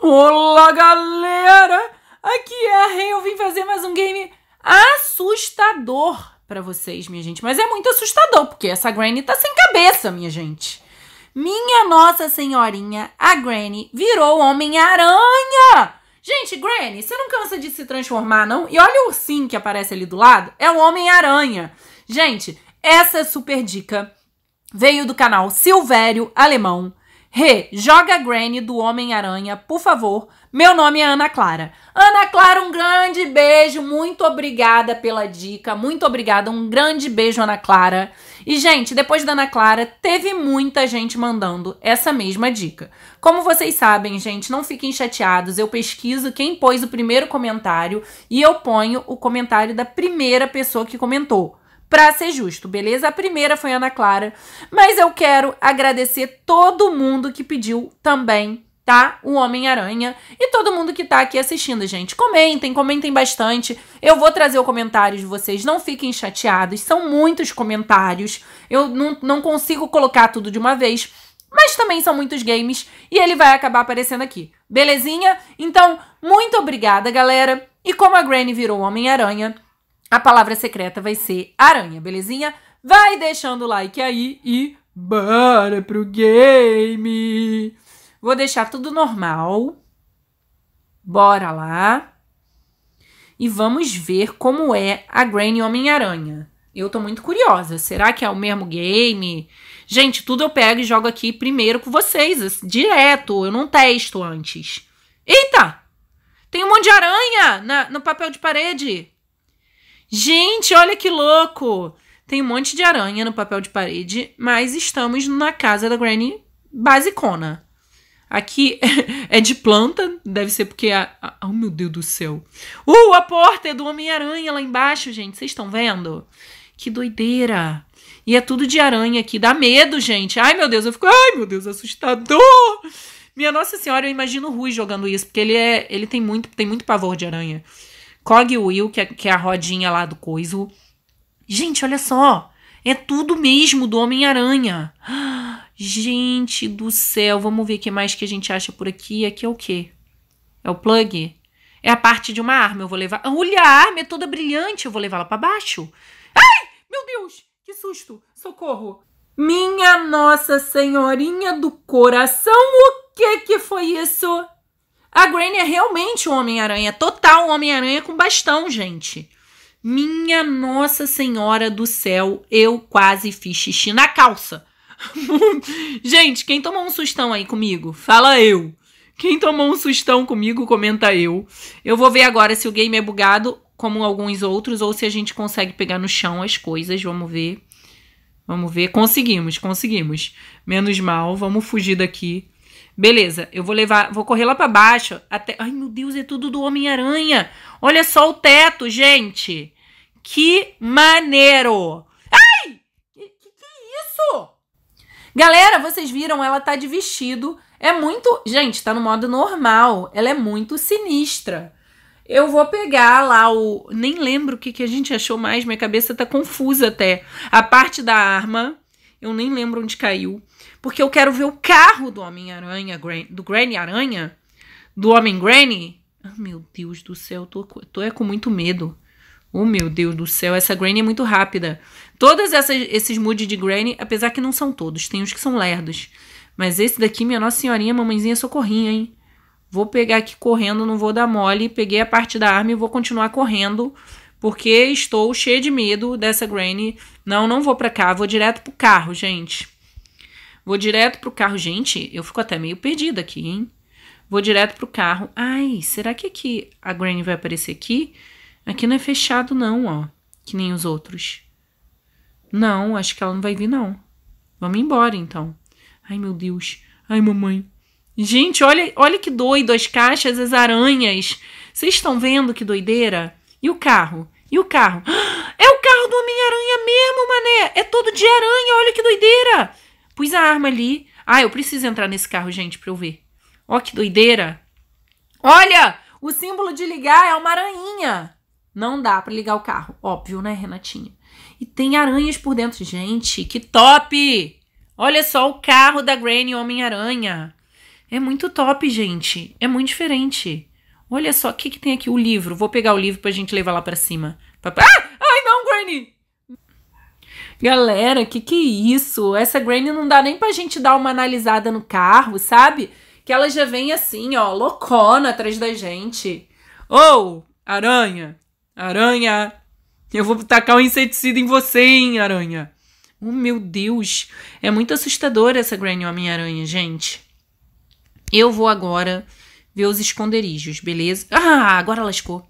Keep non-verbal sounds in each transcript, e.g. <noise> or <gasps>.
Olá galera, aqui é a Rei, eu vim fazer mais um game assustador para vocês, minha gente. Mas é muito assustador, porque essa Granny tá sem cabeça, minha gente. Minha Nossa Senhorinha, a Granny, virou Homem-Aranha! Gente, Granny, você não cansa de se transformar, não? E olha o ursinho que aparece ali do lado, é o Homem-Aranha. Gente, essa super dica veio do canal Silvério Alemão Rê, joga a Granny do Homem-Aranha, por favor. Meu nome é Ana Clara. Ana Clara, um grande beijo. Muito obrigada pela dica. Muito obrigada. Um grande beijo, Ana Clara. E, gente, depois da Ana Clara, teve muita gente mandando essa mesma dica. Como vocês sabem, gente, não fiquem chateados. Eu pesquiso quem pôs o primeiro comentário e eu ponho o comentário da primeira pessoa que comentou para ser justo, beleza? A primeira foi Ana Clara, mas eu quero agradecer todo mundo que pediu também tá? O Homem-Aranha e todo mundo que tá aqui assistindo, gente. Comentem, comentem bastante. Eu vou trazer o comentário de vocês, não fiquem chateados, são muitos comentários. Eu não, não consigo colocar tudo de uma vez, mas também são muitos games e ele vai acabar aparecendo aqui, belezinha? Então, muito obrigada, galera. E como a Granny virou Homem-Aranha, a palavra secreta vai ser aranha, belezinha? Vai deixando o like aí e bora pro game! Vou deixar tudo normal. Bora lá. E vamos ver como é a Granny Homem-Aranha. Eu tô muito curiosa. Será que é o mesmo game? Gente, tudo eu pego e jogo aqui primeiro com vocês, assim, direto. Eu não testo antes. Eita! Tem um monte de aranha na, no papel de parede. Gente, olha que louco! Tem um monte de aranha no papel de parede, mas estamos na casa da Granny basicona. Aqui <laughs> é de planta, deve ser porque a, a. Oh, meu Deus do céu! Uh, a porta é do Homem-Aranha lá embaixo, gente. Vocês estão vendo? Que doideira! E é tudo de aranha aqui. Dá medo, gente. Ai, meu Deus, eu fico. Ai, meu Deus, assustador! Minha Nossa Senhora, eu imagino o Rui jogando isso, porque ele é. Ele tem muito, tem muito pavor de aranha. Cogwheel, que é, que é a rodinha lá do coiso. Gente, olha só. É tudo mesmo do Homem-Aranha. Gente do céu, vamos ver o que mais que a gente acha por aqui. Aqui é o quê? É o plug? É a parte de uma arma, eu vou levar... Ah, olha, a arma é toda brilhante, eu vou levá-la para baixo. Ai, meu Deus, que susto, socorro. Minha Nossa Senhorinha do Coração, o que que foi isso? A Granny é realmente o Homem-Aranha, total Homem-Aranha com bastão, gente. Minha Nossa Senhora do Céu, eu quase fiz xixi na calça. <laughs> gente, quem tomou um sustão aí comigo? Fala eu. Quem tomou um sustão comigo, comenta eu. Eu vou ver agora se o game é bugado, como alguns outros, ou se a gente consegue pegar no chão as coisas. Vamos ver. Vamos ver. Conseguimos, conseguimos. Menos mal, vamos fugir daqui. Beleza, eu vou levar, vou correr lá para baixo até. Ai, meu Deus, é tudo do Homem-Aranha. Olha só o teto, gente. Que maneiro. Ai! Que, que, que isso? Galera, vocês viram? Ela tá de vestido. É muito. Gente, tá no modo normal. Ela é muito sinistra. Eu vou pegar lá o. Nem lembro o que, que a gente achou mais, minha cabeça tá confusa até. A parte da arma, eu nem lembro onde caiu porque eu quero ver o carro do Homem-Aranha, do Granny Aranha, do Homem Granny. Oh, meu Deus do céu, tô, tô é com muito medo. Oh, meu Deus do céu, essa Granny é muito rápida. Todas esses moods de Granny, apesar que não são todos, tem uns que são lerdos. Mas esse daqui, minha Nossa Senhorinha, mamãezinha socorrinha, hein? Vou pegar aqui correndo, não vou dar mole. Peguei a parte da arma e vou continuar correndo, porque estou cheia de medo dessa Granny. Não, não vou para cá, vou direto pro carro, gente. Vou direto pro carro. Gente, eu fico até meio perdida aqui, hein? Vou direto pro carro. Ai, será que aqui a Granny vai aparecer aqui? Aqui não é fechado não, ó. Que nem os outros. Não, acho que ela não vai vir não. Vamos embora então. Ai, meu Deus. Ai, mamãe. Gente, olha, olha que doido as caixas, as aranhas. Vocês estão vendo que doideira? E o carro? E o carro? <gasps> É o carro do Homem-Aranha mesmo, mané. É todo de aranha, olha que doideira. Pus a arma ali. Ah, eu preciso entrar nesse carro, gente, pra eu ver. Ó, que doideira. Olha, o símbolo de ligar é uma aranha. Não dá para ligar o carro, óbvio, né, Renatinha? E tem aranhas por dentro. Gente, que top! Olha só o carro da Granny Homem-Aranha. É muito top, gente. É muito diferente. Olha só, o que, que tem aqui? O livro. Vou pegar o livro pra gente levar lá pra cima. Ah! Ai, não, Granny! Galera, que que é isso? Essa Granny não dá nem pra gente dar uma analisada no carro, sabe? Que ela já vem assim, ó, loucona atrás da gente. Ou, oh, aranha, aranha, eu vou tacar um inseticida em você, hein, aranha. Oh, meu Deus, é muito assustadora essa Granny Homem-Aranha, gente. Eu vou agora ver os esconderijos, beleza? Ah, agora lascou.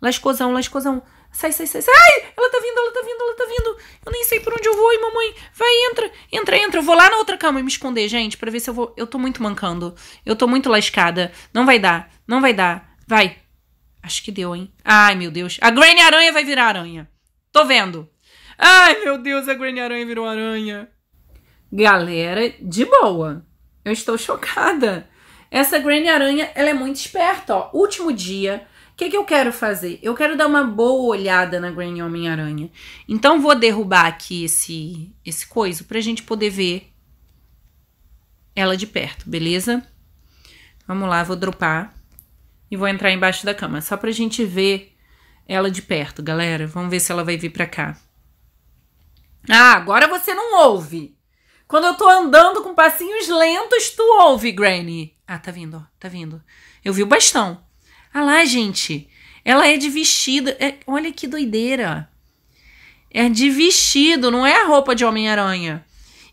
Lascozão, lascozão. Sai, sai, sai, sai! Ela tá vindo, ela tá vindo, ela tá vindo. Eu nem sei por onde eu vou. E mamãe, vai, entra, entra, entra. Eu vou lá na outra cama e me esconder, gente, para ver se eu vou. Eu tô muito mancando. Eu tô muito lascada. Não vai dar, não vai dar. Vai. Acho que deu, hein? Ai, meu Deus. A Granny Aranha vai virar aranha. Tô vendo. Ai, meu Deus, a Granny Aranha virou aranha. Galera, de boa. Eu estou chocada. Essa Granny Aranha, ela é muito esperta, ó. Último dia que, que eu quero fazer? Eu quero dar uma boa olhada na Granny Homem-Aranha. Então vou derrubar aqui esse, esse coiso pra gente poder ver ela de perto, beleza? Vamos lá, vou dropar e vou entrar embaixo da cama. Só pra gente ver ela de perto, galera. Vamos ver se ela vai vir pra cá. Ah, agora você não ouve. Quando eu tô andando com passinhos lentos, tu ouve, Granny. Ah, tá vindo, ó, tá vindo. Eu vi o bastão. Ah lá, gente, ela é de vestido. É, olha que doideira. É de vestido, não é a roupa de Homem-Aranha.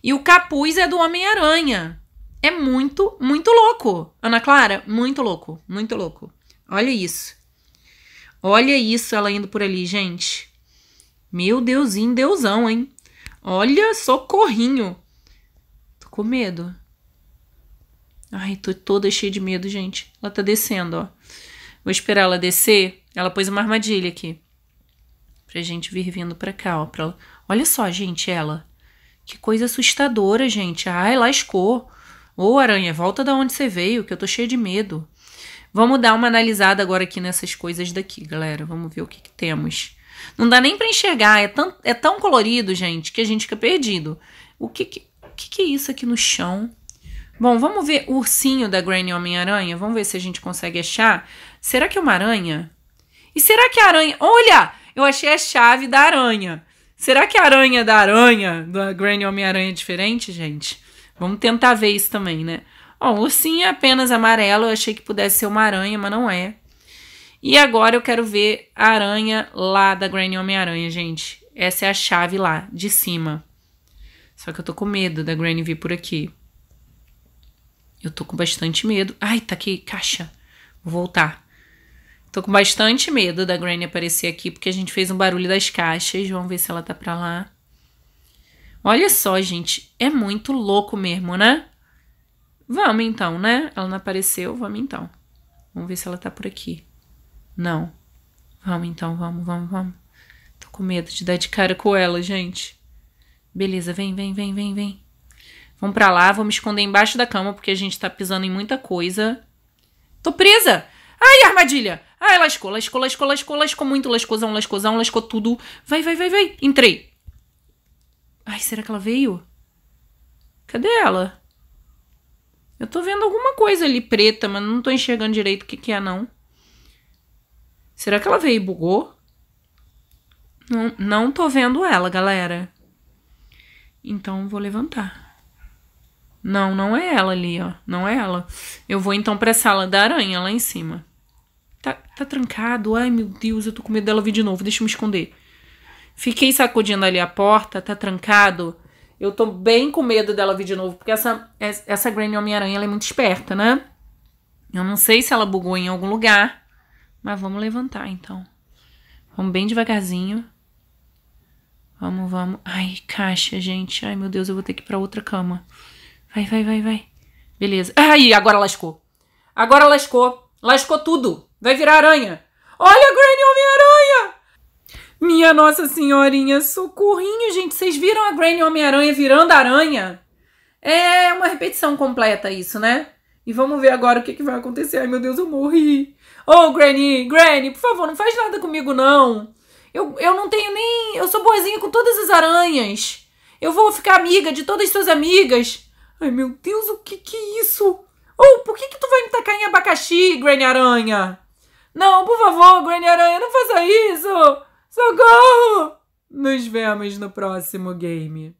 E o capuz é do Homem-Aranha. É muito, muito louco. Ana Clara, muito louco, muito louco. Olha isso. Olha isso ela indo por ali, gente. Meu Deusinho, Deusão, hein? Olha, socorrinho. Tô com medo. Ai, tô toda cheia de medo, gente. Ela tá descendo, ó. Vou esperar ela descer. Ela pôs uma armadilha aqui. Pra gente vir vindo pra cá, ó. Pra... Olha só, gente, ela. Que coisa assustadora, gente. Ai, lascou. Ô, aranha, volta da onde você veio, que eu tô cheia de medo. Vamos dar uma analisada agora aqui nessas coisas daqui, galera. Vamos ver o que, que temos. Não dá nem para enxergar. É tão, é tão colorido, gente, que a gente fica perdido. O que que, que que é isso aqui no chão? Bom, vamos ver o ursinho da Granny Homem-Aranha? Vamos ver se a gente consegue achar. Será que é uma aranha? E será que a aranha. Olha! Eu achei a chave da aranha. Será que a aranha da aranha, da Granny Homem-Aranha, é diferente, gente? Vamos tentar ver isso também, né? Ó, o ursinho é apenas amarelo. Eu achei que pudesse ser uma aranha, mas não é. E agora eu quero ver a aranha lá da Granny Homem-Aranha, gente. Essa é a chave lá, de cima. Só que eu tô com medo da Granny vir por aqui. Eu tô com bastante medo. Ai, tá aqui, caixa. Vou voltar. Tô com bastante medo da Granny aparecer aqui, porque a gente fez um barulho das caixas. Vamos ver se ela tá pra lá. Olha só, gente. É muito louco mesmo, né? Vamos então, né? Ela não apareceu, vamos então. Vamos ver se ela tá por aqui. Não. Vamos então, vamos, vamos, vamos. Tô com medo de dar de cara com ela, gente. Beleza, vem, vem, vem, vem, vem. Vamos para lá, vou me esconder embaixo da cama porque a gente tá pisando em muita coisa. Tô presa! Ai, armadilha! Ai, lascou, lascou, lascou, lascou, lascou muito, lascozão, lascozão, lascou tudo. Vai, vai, vai, vai. Entrei. Ai, será que ela veio? Cadê ela? Eu tô vendo alguma coisa ali preta, mas não tô enxergando direito o que, que é, não. Será que ela veio e bugou? Não, não tô vendo ela, galera. Então, vou levantar. Não, não é ela ali, ó. Não é ela. Eu vou então pra sala da aranha lá em cima. Tá, tá trancado. Ai, meu Deus, eu tô com medo dela vir de novo. Deixa eu me esconder. Fiquei sacudindo ali a porta, tá trancado. Eu tô bem com medo dela vir de novo, porque essa, essa Granny Homem-Aranha é muito esperta, né? Eu não sei se ela bugou em algum lugar, mas vamos levantar então. Vamos bem devagarzinho. Vamos, vamos. Ai, caixa, gente. Ai, meu Deus, eu vou ter que ir pra outra cama. Vai, vai, vai, vai. Beleza. Aí, agora lascou. Agora lascou. Lascou tudo. Vai virar aranha. Olha, Granny Homem-Aranha! Minha Nossa Senhorinha, socorrinho, gente. Vocês viram a Granny Homem-Aranha virando aranha? É uma repetição completa isso, né? E vamos ver agora o que, que vai acontecer. Ai, meu Deus, eu morri. Ô, oh, Granny, Granny, por favor, não faz nada comigo, não. Eu, eu não tenho nem... Eu sou boazinha com todas as aranhas. Eu vou ficar amiga de todas as suas amigas. Ai, meu Deus, o que que é isso? Oh, por que que tu vai me tacar em abacaxi, Granny Aranha? Não, por favor, Granny Aranha, não faça isso! Socorro! Nos vemos no próximo game.